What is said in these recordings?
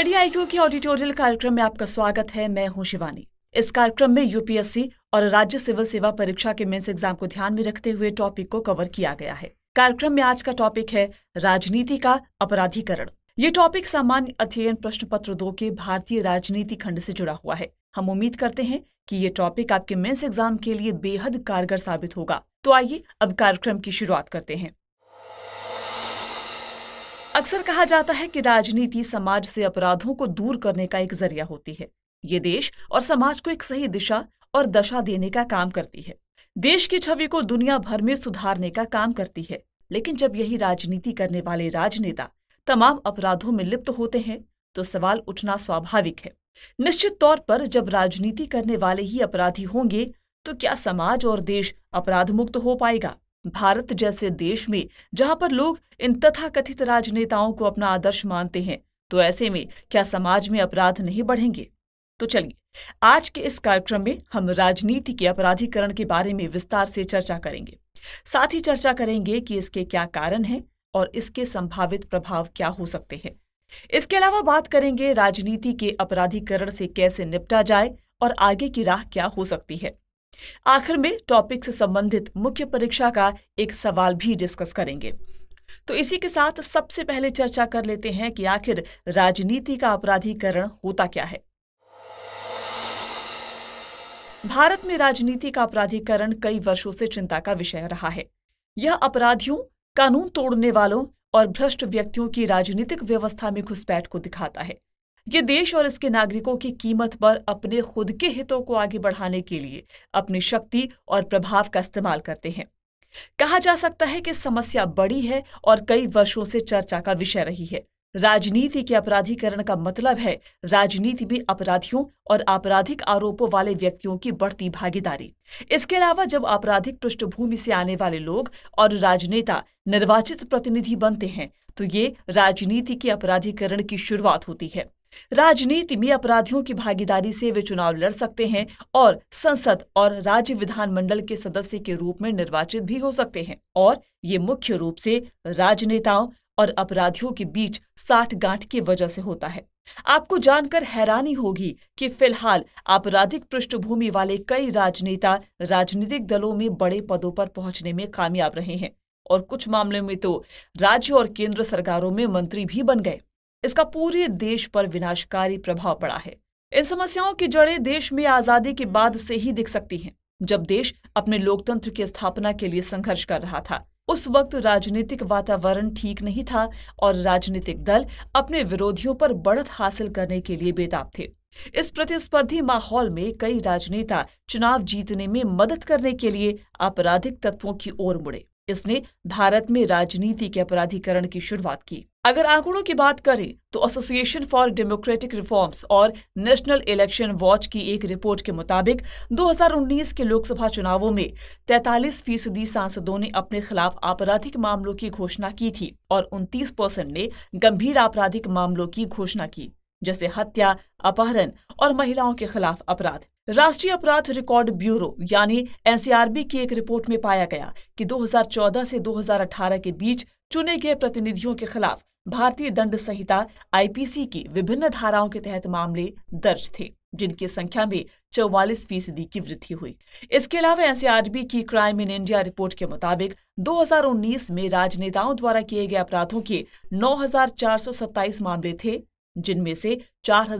Study IQ के ऑडिटोरियल कार्यक्रम में आपका स्वागत है मैं हूं शिवानी इस कार्यक्रम में यूपीएससी और राज्य सिविल सेवा परीक्षा के मेंस एग्जाम को ध्यान में रखते हुए टॉपिक को कवर किया गया है कार्यक्रम में आज का टॉपिक है राजनीति का अपराधीकरण ये टॉपिक सामान्य अध्ययन प्रश्न पत्र दो के भारतीय राजनीति खंड से जुड़ा हुआ है हम उम्मीद करते हैं कि ये टॉपिक आपके मेंस एग्जाम के लिए बेहद कारगर साबित होगा तो आइए अब कार्यक्रम की शुरुआत करते हैं अक्सर कहा जाता है कि राजनीति समाज से अपराधों को दूर करने का एक जरिया होती है ये देश और समाज को एक सही दिशा और दशा देने का काम करती है देश की छवि को दुनिया भर में सुधारने का काम करती है लेकिन जब यही राजनीति करने वाले राजनेता तमाम अपराधों में लिप्त होते हैं तो सवाल उठना स्वाभाविक है निश्चित तौर पर जब राजनीति करने वाले ही अपराधी होंगे तो क्या समाज और देश अपराध मुक्त हो पाएगा भारत जैसे देश में जहां पर लोग इन तथाकथित राजनेताओं को अपना आदर्श मानते हैं तो ऐसे में क्या समाज में अपराध नहीं बढ़ेंगे तो चलिए आज के इस कार्यक्रम में हम राजनीति के अपराधीकरण के बारे में विस्तार से चर्चा करेंगे साथ ही चर्चा करेंगे कि इसके क्या कारण हैं और इसके संभावित प्रभाव क्या हो सकते हैं इसके अलावा बात करेंगे राजनीति के अपराधीकरण से कैसे निपटा जाए और आगे की राह क्या हो सकती है आखिर में टॉपिक से संबंधित मुख्य परीक्षा का एक सवाल भी डिस्कस करेंगे तो इसी के साथ सबसे पहले चर्चा कर लेते हैं कि आखिर राजनीति का अपराधीकरण होता क्या है भारत में राजनीति का अपराधीकरण कई वर्षों से चिंता का विषय रहा है यह अपराधियों कानून तोड़ने वालों और भ्रष्ट व्यक्तियों की राजनीतिक व्यवस्था में घुसपैठ को दिखाता है ये देश और इसके नागरिकों की कीमत पर अपने खुद के हितों को आगे बढ़ाने के लिए अपनी शक्ति और प्रभाव का इस्तेमाल करते हैं कहा जा सकता है कि समस्या बड़ी है और कई वर्षों से चर्चा का विषय रही है राजनीति के अपराधीकरण का मतलब है राजनीति में अपराधियों और आपराधिक आरोपों वाले व्यक्तियों की बढ़ती भागीदारी इसके अलावा जब आपराधिक पृष्ठभूमि से आने वाले लोग और राजनेता निर्वाचित प्रतिनिधि बनते हैं तो ये राजनीति के अपराधीकरण की शुरुआत होती है राजनीति में अपराधियों की भागीदारी से वे चुनाव लड़ सकते हैं और संसद और राज्य विधानमंडल के सदस्य के रूप में निर्वाचित भी हो सकते हैं और ये मुख्य रूप से राजनेताओं और अपराधियों के बीच साठ गांठ की वजह से होता है आपको जानकर हैरानी होगी कि फिलहाल आपराधिक पृष्ठभूमि वाले कई राजनेता राजनीतिक दलों में बड़े पदों पर पहुंचने में कामयाब रहे हैं और कुछ मामलों में तो राज्य और केंद्र सरकारों में मंत्री भी बन गए इसका पूरे देश पर विनाशकारी प्रभाव पड़ा है इन समस्याओं की जड़ें देश में आजादी के बाद से ही दिख सकती हैं जब देश अपने लोकतंत्र की स्थापना के लिए संघर्ष कर रहा था उस वक्त राजनीतिक वातावरण ठीक नहीं था और राजनीतिक दल अपने विरोधियों पर बढ़त हासिल करने के लिए बेताब थे इस प्रतिस्पर्धी माहौल में कई राजनेता चुनाव जीतने में मदद करने के लिए आपराधिक तत्वों की ओर मुड़े इसने भारत में राजनीति के अपराधीकरण की शुरुआत की अगर आंकड़ों की बात करें तो एसोसिएशन फॉर डेमोक्रेटिक रिफॉर्म्स और नेशनल इलेक्शन वॉच की एक रिपोर्ट के मुताबिक 2019 के लोकसभा चुनावों में 43 फीसदी सांसदों ने अपने खिलाफ आपराधिक मामलों की घोषणा की थी और 29 परसेंट ने गंभीर आपराधिक मामलों की घोषणा की जैसे हत्या अपहरण और महिलाओं के खिलाफ अपराध राष्ट्रीय अपराध रिकॉर्ड ब्यूरो यानी एनसीआरबी की एक रिपोर्ट में पाया गया कि 2014 से 2018 के बीच चुने गए प्रतिनिधियों के खिलाफ भारतीय दंड संहिता आईपीसी की विभिन्न धाराओं के तहत मामले दर्ज थे जिनकी संख्या में चौवालीस फीसदी की वृद्धि हुई इसके अलावा एनसीआरबी की क्राइम इन इंडिया रिपोर्ट के मुताबिक 2019 में राजनेताओं द्वारा किए गए अपराधों के नौ मामले थे जिनमें से चार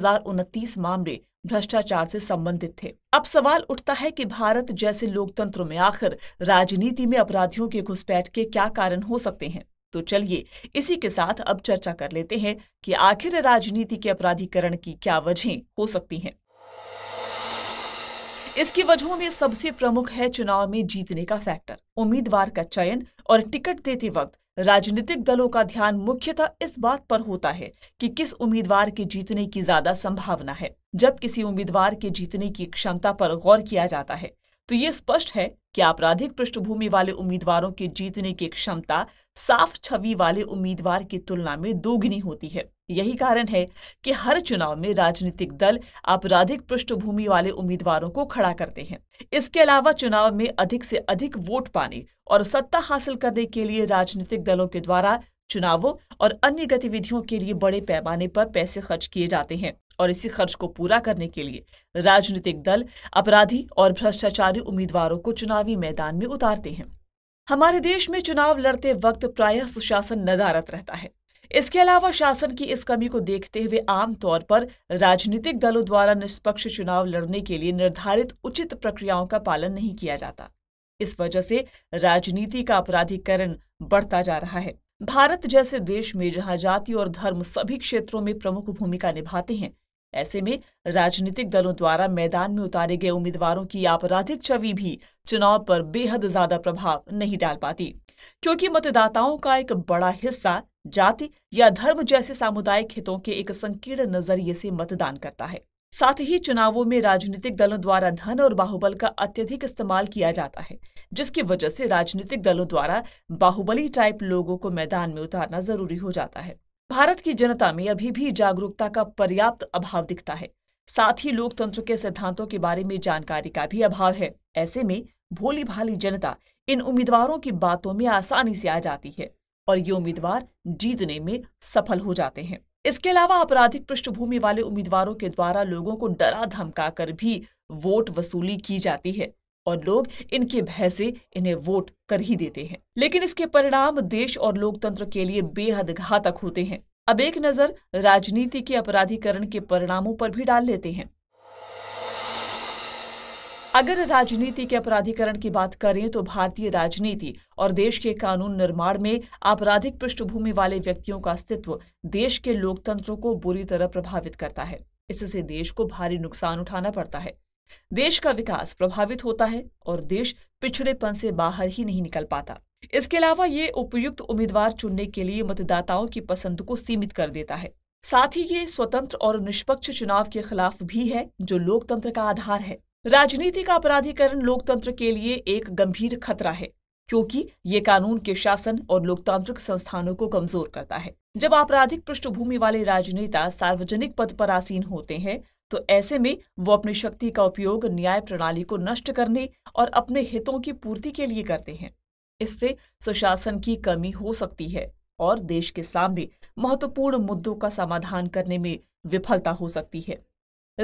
मामले भ्रष्टाचार से संबंधित थे अब सवाल उठता है कि भारत जैसे लोकतंत्र में आखिर राजनीति में अपराधियों के घुसपैठ के क्या कारण हो सकते हैं तो चलिए इसी के साथ अब चर्चा कर लेते हैं कि आखिर राजनीति के अपराधीकरण की क्या वजह हो सकती हैं। इसकी वजहों में सबसे प्रमुख है चुनाव में जीतने का फैक्टर उम्मीदवार का चयन और टिकट देते वक्त राजनीतिक दलों का ध्यान मुख्यतः इस बात पर होता है कि किस उम्मीदवार के जीतने की ज्यादा संभावना है जब किसी उम्मीदवार के जीतने की क्षमता पर गौर किया जाता है तो ये स्पष्ट है कि आपराधिक पृष्ठभूमि वाले उम्मीदवारों के जीतने की क्षमता साफ छवि वाले उम्मीदवार की तुलना में दोगुनी होती है यही कारण है कि हर चुनाव में राजनीतिक दल आपराधिक पृष्ठभूमि वाले उम्मीदवारों को खड़ा करते हैं इसके अलावा चुनाव में अधिक से अधिक वोट पाने और सत्ता हासिल करने के लिए राजनीतिक दलों के द्वारा चुनावों और अन्य गतिविधियों के लिए बड़े पैमाने पर पैसे खर्च किए जाते हैं और इसी खर्च को पूरा करने के लिए राजनीतिक दल अपराधी और भ्रष्टाचारी उम्मीदवारों को चुनावी मैदान में उतारते हैं हमारे देश में चुनाव लड़ते वक्त प्रायः सुशासन नदारत रहता है इसके अलावा शासन की इस कमी को देखते हुए आमतौर पर राजनीतिक दलों द्वारा निष्पक्ष चुनाव लड़ने के लिए निर्धारित उचित प्रक्रियाओं का पालन नहीं किया जाता इस वजह से राजनीति का अपराधीकरण बढ़ता जा रहा है भारत जैसे देश में जहां जाति और धर्म सभी क्षेत्रों में प्रमुख भूमिका निभाते हैं ऐसे में राजनीतिक दलों द्वारा मैदान में उतारे गए उम्मीदवारों की आपराधिक छवि भी चुनाव पर बेहद ज्यादा प्रभाव नहीं डाल पाती क्योंकि मतदाताओं का एक बड़ा हिस्सा जाति या धर्म जैसे सामुदायिक हितों के एक संकीर्ण नजरिए से मतदान करता है साथ ही चुनावों में राजनीतिक दलों द्वारा धन और बाहुबल का अत्यधिक इस्तेमाल किया जाता है जिसकी वजह से राजनीतिक दलों द्वारा बाहुबली टाइप लोगों को मैदान में उतारना जरूरी हो जाता है भारत की जनता में अभी भी जागरूकता का पर्याप्त अभाव दिखता है साथ ही लोकतंत्र के सिद्धांतों के बारे में जानकारी का भी अभाव है ऐसे में भोली भाली जनता इन उम्मीदवारों की बातों में आसानी से आ जाती है और ये उम्मीदवार जीतने में सफल हो जाते हैं इसके अलावा आपराधिक पृष्ठभूमि वाले उम्मीदवारों के द्वारा लोगों को डरा धमका कर भी वोट वसूली की जाती है और लोग इनके भय से इन्हें वोट कर ही देते हैं लेकिन इसके परिणाम देश और लोकतंत्र के लिए बेहद घातक होते हैं अब एक नजर राजनीति के अपराधीकरण के परिणामों पर भी डाल लेते हैं अगर राजनीति के अपराधीकरण की बात करें तो भारतीय राजनीति और देश के कानून निर्माण में आपराधिक पृष्ठभूमि वाले व्यक्तियों का अस्तित्व देश के लोकतंत्र को बुरी तरह प्रभावित करता है इससे देश को भारी नुकसान उठाना पड़ता है देश का विकास प्रभावित होता है और देश पिछड़ेपन से बाहर ही नहीं निकल पाता इसके अलावा ये उपयुक्त उम्मीदवार चुनने के लिए मतदाताओं की पसंद को सीमित कर देता है साथ ही ये स्वतंत्र और निष्पक्ष चुनाव के खिलाफ भी है जो लोकतंत्र का आधार है राजनीति का अपराधीकरण लोकतंत्र के लिए एक गंभीर खतरा है क्योंकि ये कानून के शासन और लोकतांत्रिक संस्थानों को कमजोर करता है जब आपराधिक पृष्ठभूमि वाले राजनेता सार्वजनिक पद पर आसीन होते हैं तो ऐसे में वो अपनी शक्ति का उपयोग न्याय प्रणाली को नष्ट करने और अपने हितों की पूर्ति के लिए करते हैं इससे सुशासन की कमी हो सकती है और देश के सामने महत्वपूर्ण मुद्दों का समाधान करने में विफलता हो सकती है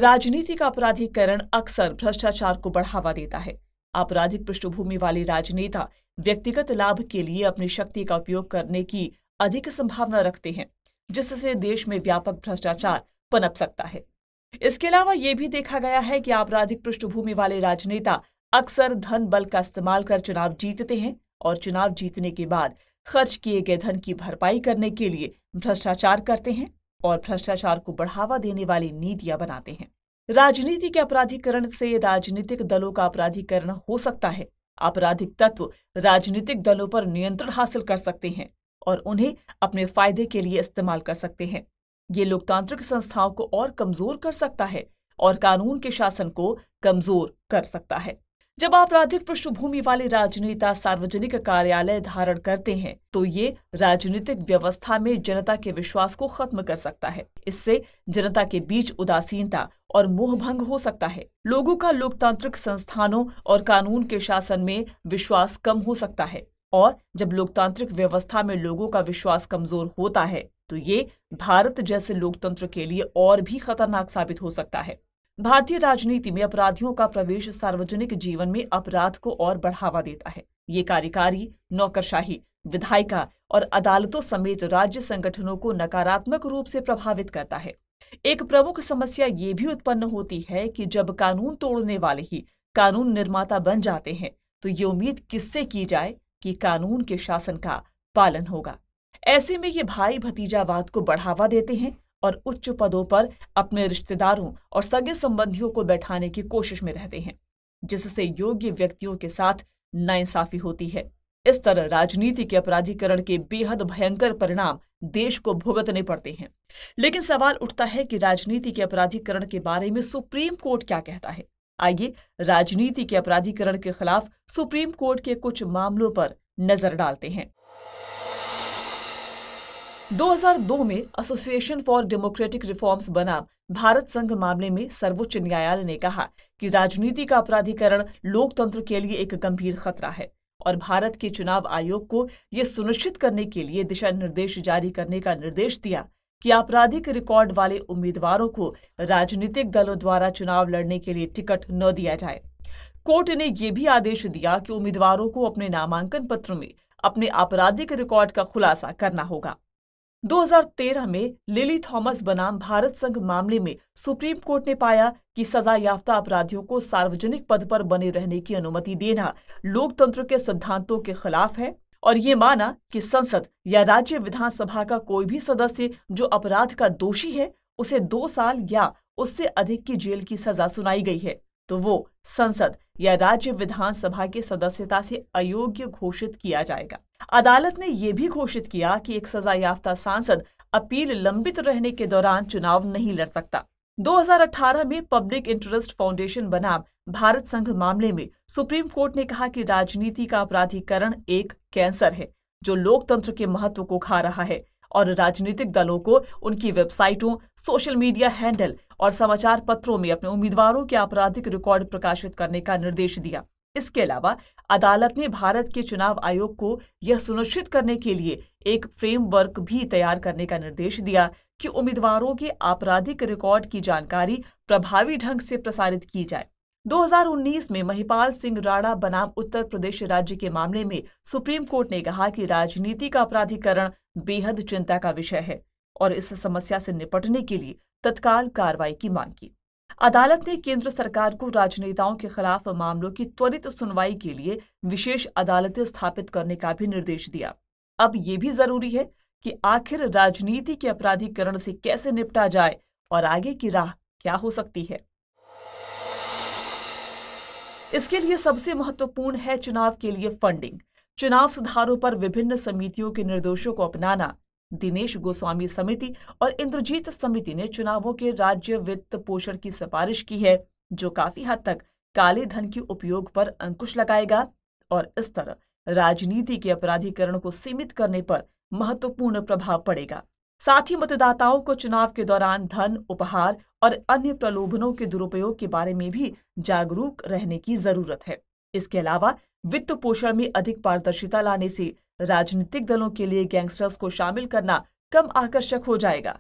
राजनीति का अपराधीकरण अक्सर भ्रष्टाचार को बढ़ावा देता है आपराधिक पृष्ठभूमि वाले राजनेता व्यक्तिगत लाभ के लिए अपनी शक्ति का उपयोग करने की अधिक संभावना रखते हैं जिससे देश में व्यापक भ्रष्टाचार पनप सकता है इसके अलावा ये भी देखा गया है कि आपराधिक पृष्ठभूमि वाले राजनेता अक्सर धन बल का इस्तेमाल कर चुनाव जीतते हैं और चुनाव जीतने के बाद खर्च किए गए धन की भरपाई करने के लिए भ्रष्टाचार करते हैं और भ्रष्टाचार को बढ़ावा देने वाली नीतियां बनाते हैं राजनीति के अपराधीकरण से राजनीतिक दलों का अपराधीकरण हो सकता है आपराधिक तत्व राजनीतिक दलों पर नियंत्रण हासिल कर सकते हैं और उन्हें अपने फायदे के लिए इस्तेमाल कर सकते हैं ये लोकतांत्रिक संस्थाओं को और कमजोर कर सकता है और कानून के शासन को कमजोर कर सकता है जब आपराधिक पृष्ठभूमि वाले राजनेता सार्वजनिक कार्यालय धारण करते हैं तो ये राजनीतिक व्यवस्था में जनता के विश्वास को खत्म कर सकता है इससे जनता के बीच उदासीनता और मोह भंग हो सकता है लोगों का लोकतांत्रिक संस्थानों और कानून के शासन में विश्वास कम हो सकता है और जब लोकतांत्रिक व्यवस्था में लोगों का विश्वास कमजोर होता है तो ये भारत जैसे लोकतंत्र के लिए और भी खतरनाक साबित हो सकता है भारतीय राजनीति में अपराधियों का प्रवेश सार्वजनिक जीवन में अपराध को और बढ़ावा देता है ये कार्यकारी नौकरशाही विधायिका और अदालतों समेत राज्य संगठनों को नकारात्मक रूप से प्रभावित करता है एक प्रमुख समस्या ये भी उत्पन्न होती है कि जब कानून तोड़ने वाले ही कानून निर्माता बन जाते हैं तो ये उम्मीद किससे की जाए कि कानून के शासन का पालन होगा ऐसे में ये भाई भतीजावाद को बढ़ावा देते हैं और उच्च पदों पर अपने रिश्तेदारों और सगे संबंधियों को बैठाने की कोशिश में रहते हैं जिससे योग्य व्यक्तियों के साथ नाइंसाफी होती है इस तरह राजनीति के अपराधीकरण के बेहद भयंकर परिणाम देश को भुगतने पड़ते हैं लेकिन सवाल उठता है कि राजनीति के अपराधीकरण के बारे में सुप्रीम कोर्ट क्या कहता है आइए राजनीति के अपराधीकरण के खिलाफ सुप्रीम कोर्ट के कुछ मामलों पर नजर डालते हैं 2002 में एसोसिएशन फॉर डेमोक्रेटिक रिफॉर्म्स बनाम भारत संघ मामले में सर्वोच्च न्यायालय ने कहा कि राजनीति का अपराधीकरण लोकतंत्र के लिए एक गंभीर खतरा है और भारत के चुनाव आयोग को यह सुनिश्चित करने के लिए दिशा निर्देश जारी करने का निर्देश दिया कि आपराधिक रिकॉर्ड वाले उम्मीदवारों को राजनीतिक दलों द्वारा चुनाव लड़ने के लिए टिकट न दिया जाए कोर्ट ने यह भी आदेश दिया कि उम्मीदवारों को अपने नामांकन पत्र में अपने आपराधिक रिकॉर्ड का खुलासा करना होगा 2013 में लिली थॉमस बनाम भारत संघ मामले में सुप्रीम कोर्ट ने पाया कि सजा याफ्ता अपराधियों को सार्वजनिक पद पर बने रहने की अनुमति देना लोकतंत्र के सिद्धांतों के खिलाफ है और ये माना कि संसद या राज्य विधानसभा का कोई भी सदस्य जो अपराध का दोषी है उसे दो साल या उससे अधिक की जेल की सजा सुनाई गई है तो वो संसद या राज्य विधानसभा के सदस्यता से अयोग्य घोषित किया जाएगा अदालत ने यह भी घोषित किया कि एक सजा याफ्ता सांसद अपील लंबित रहने के दौरान चुनाव नहीं लड़ सकता 2018 में पब्लिक इंटरेस्ट फाउंडेशन बनाम भारत संघ मामले में सुप्रीम कोर्ट ने कहा कि राजनीति का अपराधीकरण एक कैंसर है जो लोकतंत्र के महत्व को खा रहा है और राजनीतिक दलों को उनकी वेबसाइटों सोशल मीडिया हैंडल और समाचार पत्रों में अपने उम्मीदवारों के आपराधिक रिकॉर्ड प्रकाशित करने का निर्देश दिया इसके अलावा अदालत ने भारत के चुनाव आयोग को यह सुनिश्चित करने के लिए एक फ्रेमवर्क भी तैयार करने का निर्देश दिया कि उम्मीदवारों के आपराधिक रिकॉर्ड की जानकारी प्रभावी ढंग से प्रसारित की जाए 2019 में महिपाल सिंह राणा बनाम उत्तर प्रदेश राज्य के मामले में सुप्रीम कोर्ट ने कहा कि राजनीति का अपराधीकरण बेहद चिंता का विषय है और इस समस्या से निपटने के लिए तत्काल कार्रवाई की मांग की अदालत ने केंद्र सरकार को राजनेताओं के खिलाफ मामलों की त्वरित सुनवाई के लिए विशेष अदालतें स्थापित करने का भी निर्देश दिया अब ये भी जरूरी है कि आखिर राजनीति के अपराधीकरण से कैसे निपटा जाए और आगे की राह क्या हो सकती है इसके लिए सबसे महत्वपूर्ण है चुनाव के लिए फंडिंग चुनाव सुधारों पर विभिन्न समितियों के निर्देशों को अपनाना दिनेश गोस्वामी समिति और इंद्रजीत समिति ने चुनावों के राज्य वित्त पोषण की सिफारिश की है जो काफी हद तक काले धन के उपयोग पर अंकुश लगाएगा और इस तरह राजनीति के अपराधीकरण को सीमित करने पर महत्वपूर्ण प्रभाव पड़ेगा साथ ही मतदाताओं को चुनाव के दौरान धन उपहार और अन्य प्रलोभनों के दुरुपयोग के बारे में भी जागरूक रहने की जरूरत है इसके अलावा वित्त पोषण में अधिक पारदर्शिता लाने से राजनीतिक दलों के लिए गैंगस्टर्स को शामिल करना कम आकर्षक हो जाएगा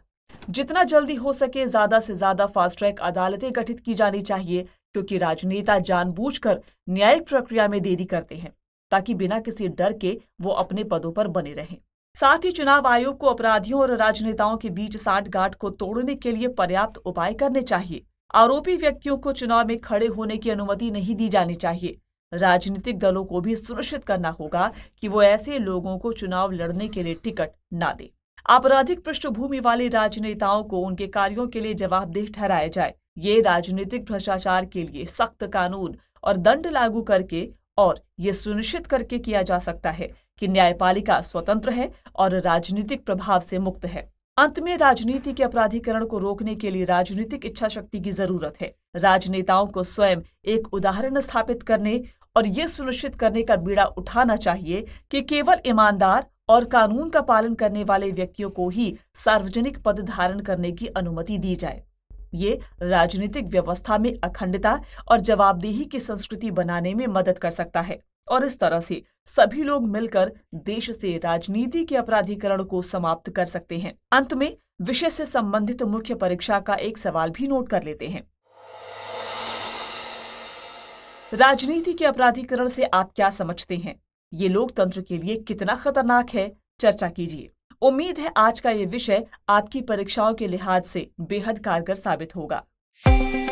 जितना जल्दी हो सके ज्यादा से ज्यादा फास्ट ट्रैक अदालतें गठित की जानी चाहिए क्योंकि राजनेता जानबूझकर न्यायिक प्रक्रिया में देरी करते हैं ताकि बिना किसी डर के वो अपने पदों पर बने रहें साथ ही चुनाव आयोग को अपराधियों और राजनेताओं के बीच सांठगांठ को तोड़ने के लिए पर्याप्त उपाय करने चाहिए आरोपी व्यक्तियों को चुनाव में खड़े होने की अनुमति नहीं दी जानी चाहिए राजनीतिक दलों को भी सुनिश्चित करना होगा कि वो ऐसे लोगों को चुनाव लड़ने के लिए टिकट ना दे आपराधिक पृष्ठभूमि वाले राजनेताओं को उनके कार्यों के लिए जवाबदेह ठहराया जाए ये राजनीतिक भ्रष्टाचार के लिए सख्त कानून और दंड लागू करके और ये सुनिश्चित करके किया जा सकता है कि न्यायपालिका स्वतंत्र है और राजनीतिक प्रभाव से मुक्त है अंत में राजनीति के अपराधीकरण को रोकने के लिए राजनीतिक इच्छा शक्ति की जरूरत है राजनेताओं को स्वयं एक उदाहरण स्थापित करने और ये सुनिश्चित करने का बीड़ा उठाना चाहिए कि केवल ईमानदार और कानून का पालन करने वाले व्यक्तियों को ही सार्वजनिक पद धारण करने की अनुमति दी जाए ये राजनीतिक व्यवस्था में अखंडता और जवाबदेही की संस्कृति बनाने में मदद कर सकता है और इस तरह से सभी लोग मिलकर देश से राजनीति के अपराधीकरण को समाप्त कर सकते हैं अंत में विषय से संबंधित मुख्य परीक्षा का एक सवाल भी नोट कर लेते हैं राजनीति के अपराधीकरण से आप क्या समझते हैं ये लोकतंत्र के लिए कितना खतरनाक है चर्चा कीजिए उम्मीद है आज का ये विषय आपकी परीक्षाओं के लिहाज से बेहद कारगर साबित होगा